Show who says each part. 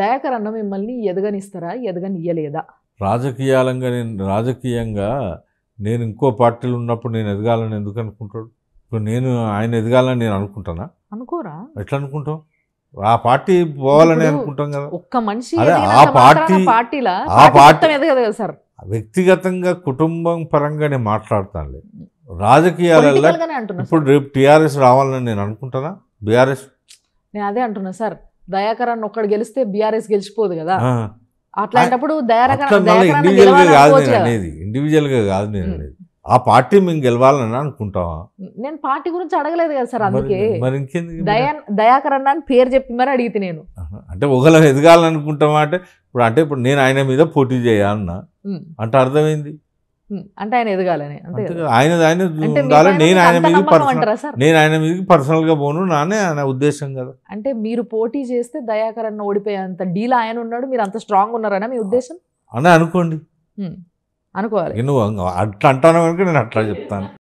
Speaker 1: దయాకర్ అన్న మిమ్మల్ని ఎదగనిస్తారా ఎదగనియలేదా
Speaker 2: రాజకీయాలంగా నేను రాజకీయంగా నేను ఇంకో పార్టీలు ఉన్నప్పుడు నేను ఎదగాలని ఎందుకు అనుకుంటాడు ఇప్పుడు నేను ఆయన ఎదగాలని నేను అనుకుంటానా అనుకోరా ఎట్లా అనుకుంటాం ఆ పార్టీ పోవాలని అనుకుంటాం కదా ఒక్క మనిషి ఆ పార్టీ పార్టీలా ఆ పార్టీ సార్ వ్యక్తిగతంగా కుటుంబం పరంగా నేను మాట్లాడతానులే రాజకీయాలలో ఇప్పుడు రేపు టీఆర్ఎస్ రావాలని నేను అనుకుంటానా బీఆర్ఎస్
Speaker 1: నేను అదే అంటున్నా సార్ అన్న ఒక్కడు గెలిస్తే బీఆర్ఎస్ గెలిచిపోదు కదా అట్లాంటప్పుడు
Speaker 2: ఇండివిజువల్ గా కాదు నేను ఆ పార్టీ మేము గెలవాలని అనుకుంటావా
Speaker 1: నేను పార్టీ గురించి అడగలేదు కదా సార్ అందుకే దయా దయాకర్ అన్న అని పేరు చెప్పి మరి అడిగితే నేను
Speaker 2: అంటే ఎదగాలని ఎదగాలనుకుంటావా అంటే ఇప్పుడు అంటే ఇప్పుడు నేను ఆయన మీద పోటీ చేయాలన్నా అంటే అర్థమైంది
Speaker 1: అంటే ఆయన ఎదగాలని ఆయన ఆయన నేను ఆయన మీద నేను
Speaker 2: ఆయన పర్సనల్ గా పోను నానే ఆయన ఉద్దేశం కదా
Speaker 1: అంటే మీరు పోటీ చేస్తే అన్న ఓడిపోయేంత డీల్ ఆయన ఉన్నాడు మీరు అంత స్ట్రాంగ్ ఉన్నారనే మీ ఉద్దేశం అని అనుకోండి అనుకోవాలి
Speaker 2: నువ్వు అట్లా అంటాను కనుక నేను అట్లా చెప్తాను